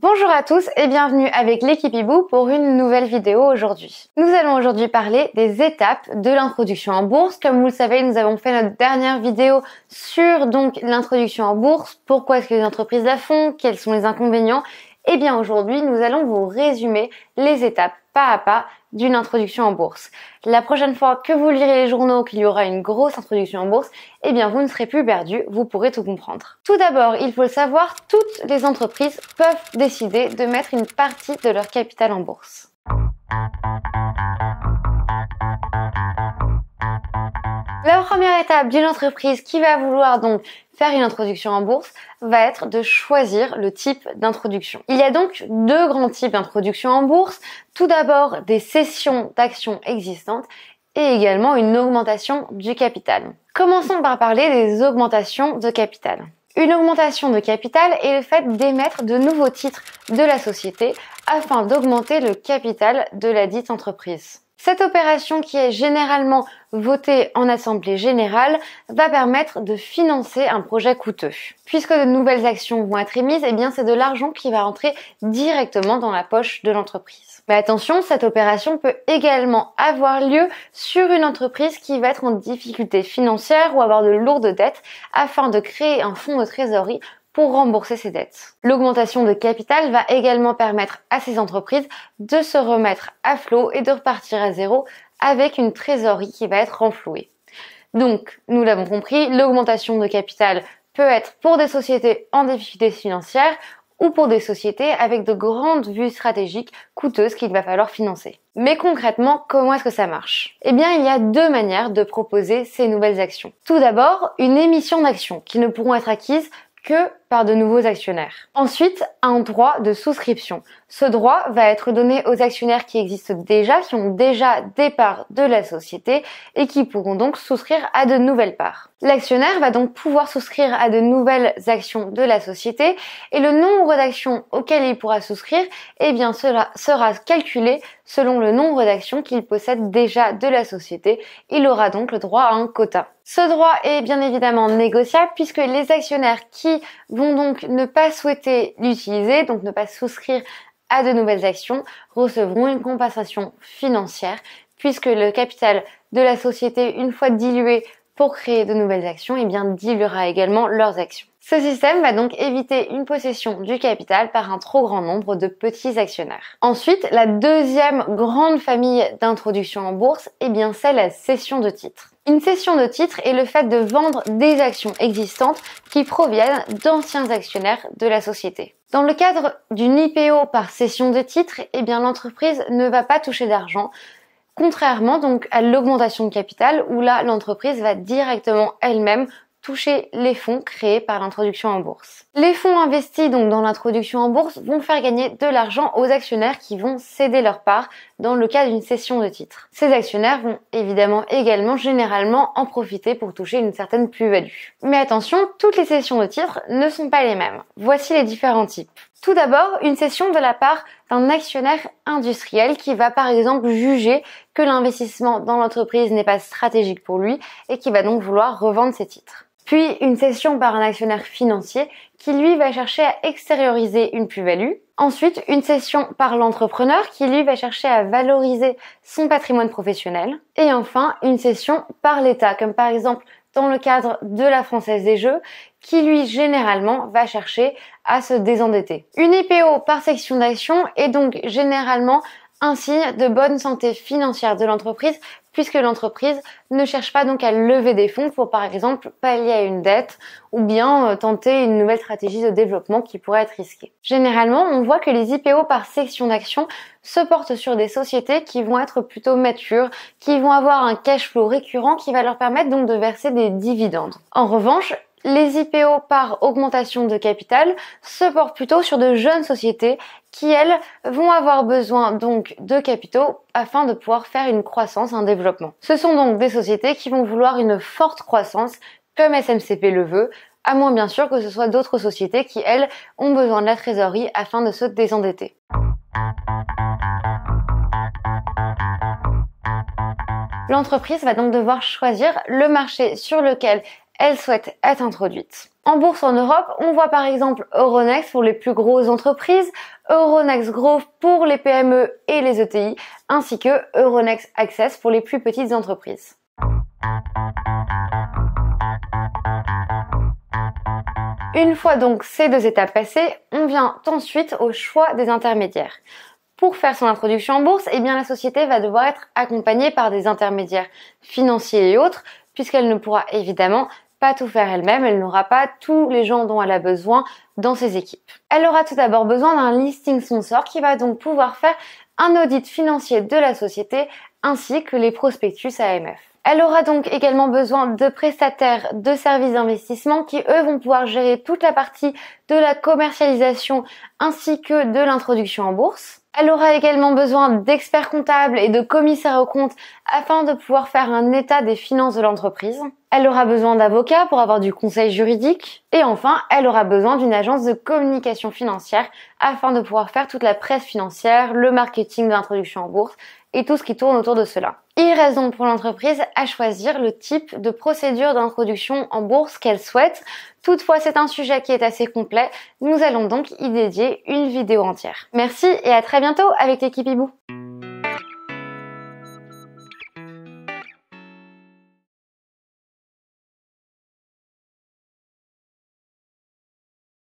Bonjour à tous et bienvenue avec l'équipe Ibou pour une nouvelle vidéo aujourd'hui. Nous allons aujourd'hui parler des étapes de l'introduction en bourse. Comme vous le savez, nous avons fait notre dernière vidéo sur donc l'introduction en bourse, pourquoi est-ce que les entreprises la font, quels sont les inconvénients eh bien aujourd'hui, nous allons vous résumer les étapes pas à pas d'une introduction en bourse. La prochaine fois que vous lirez les journaux qu'il y aura une grosse introduction en bourse, eh bien vous ne serez plus perdu, vous pourrez tout comprendre. Tout d'abord, il faut le savoir, toutes les entreprises peuvent décider de mettre une partie de leur capital en bourse. La première étape d'une entreprise qui va vouloir donc faire une introduction en bourse va être de choisir le type d'introduction. Il y a donc deux grands types d'introduction en bourse. Tout d'abord, des cessions d'actions existantes et également une augmentation du capital. Commençons par parler des augmentations de capital. Une augmentation de capital est le fait d'émettre de nouveaux titres de la société afin d'augmenter le capital de la dite entreprise. Cette opération qui est généralement votée en Assemblée générale va permettre de financer un projet coûteux. Puisque de nouvelles actions vont être émises, eh bien c'est de l'argent qui va rentrer directement dans la poche de l'entreprise. Mais attention, cette opération peut également avoir lieu sur une entreprise qui va être en difficulté financière ou avoir de lourdes dettes afin de créer un fonds de trésorerie pour rembourser ses dettes. L'augmentation de capital va également permettre à ces entreprises de se remettre à flot et de repartir à zéro avec une trésorerie qui va être renflouée. Donc, nous l'avons compris, l'augmentation de capital peut être pour des sociétés en difficulté financière ou pour des sociétés avec de grandes vues stratégiques coûteuses qu'il va falloir financer. Mais concrètement, comment est-ce que ça marche Eh bien, il y a deux manières de proposer ces nouvelles actions. Tout d'abord, une émission d'actions qui ne pourront être acquises par de nouveaux actionnaires. Ensuite, un droit de souscription. Ce droit va être donné aux actionnaires qui existent déjà, qui ont déjà des parts de la société et qui pourront donc souscrire à de nouvelles parts. L'actionnaire va donc pouvoir souscrire à de nouvelles actions de la société et le nombre d'actions auxquelles il pourra souscrire, eh bien, sera calculé selon le nombre d'actions qu'il possède déjà de la société. Il aura donc le droit à un quota. Ce droit est bien évidemment négociable puisque les actionnaires qui vont donc ne pas souhaiter l'utiliser, donc ne pas souscrire à de nouvelles actions, recevront une compensation financière puisque le capital de la société, une fois dilué, pour créer de nouvelles actions, et eh bien, diluera également leurs actions. Ce système va donc éviter une possession du capital par un trop grand nombre de petits actionnaires. Ensuite, la deuxième grande famille d'introduction en bourse, et eh bien, c'est la cession de titres. Une cession de titres est le fait de vendre des actions existantes qui proviennent d'anciens actionnaires de la société. Dans le cadre d'une IPO par cession de titres, et eh bien l'entreprise ne va pas toucher d'argent, Contrairement donc à l'augmentation de capital où là l'entreprise va directement elle-même toucher les fonds créés par l'introduction en bourse. Les fonds investis donc dans l'introduction en bourse vont faire gagner de l'argent aux actionnaires qui vont céder leur part dans le cas d'une cession de titres. Ces actionnaires vont évidemment également généralement en profiter pour toucher une certaine plus-value. Mais attention, toutes les cessions de titres ne sont pas les mêmes. Voici les différents types. Tout d'abord, une cession de la part d'un actionnaire industriel qui va par exemple juger que l'investissement dans l'entreprise n'est pas stratégique pour lui et qui va donc vouloir revendre ses titres puis une cession par un actionnaire financier qui lui va chercher à extérioriser une plus-value Ensuite, une session par l'entrepreneur qui lui va chercher à valoriser son patrimoine professionnel. Et enfin, une session par l'État, comme par exemple dans le cadre de la Française des Jeux, qui lui généralement va chercher à se désendetter. Une IPO par section d'action est donc généralement un signe de bonne santé financière de l'entreprise puisque l'entreprise ne cherche pas donc à lever des fonds pour par exemple pallier à une dette ou bien euh, tenter une nouvelle stratégie de développement qui pourrait être risquée. Généralement, on voit que les IPO par section d'action se portent sur des sociétés qui vont être plutôt matures, qui vont avoir un cash flow récurrent qui va leur permettre donc de verser des dividendes. En revanche, les IPO par augmentation de capital se portent plutôt sur de jeunes sociétés qui, elles, vont avoir besoin donc de capitaux afin de pouvoir faire une croissance, un développement. Ce sont donc des sociétés qui vont vouloir une forte croissance comme SMCP le veut, à moins bien sûr que ce soit d'autres sociétés qui, elles, ont besoin de la trésorerie afin de se désendetter. L'entreprise va donc devoir choisir le marché sur lequel elle souhaite être introduite. En bourse en Europe, on voit par exemple Euronext pour les plus grosses entreprises, Euronext Growth pour les PME et les ETI, ainsi que Euronext Access pour les plus petites entreprises. Une fois donc ces deux étapes passées, on vient ensuite au choix des intermédiaires. Pour faire son introduction en bourse, eh bien la société va devoir être accompagnée par des intermédiaires financiers et autres, puisqu'elle ne pourra évidemment pas tout faire elle-même, elle n'aura pas tous les gens dont elle a besoin dans ses équipes. Elle aura tout d'abord besoin d'un listing sponsor qui va donc pouvoir faire un audit financier de la société ainsi que les prospectus AMF. Elle aura donc également besoin de prestataires de services d'investissement qui, eux, vont pouvoir gérer toute la partie de la commercialisation ainsi que de l'introduction en bourse. Elle aura également besoin d'experts comptables et de commissaires aux comptes afin de pouvoir faire un état des finances de l'entreprise. Elle aura besoin d'avocats pour avoir du conseil juridique. Et enfin, elle aura besoin d'une agence de communication financière afin de pouvoir faire toute la presse financière, le marketing de l'introduction en bourse et tout ce qui tourne autour de cela raison pour l'entreprise à choisir le type de procédure d'introduction en bourse qu'elle souhaite. Toutefois, c'est un sujet qui est assez complet. Nous allons donc y dédier une vidéo entière. Merci et à très bientôt avec l'équipe Ibou.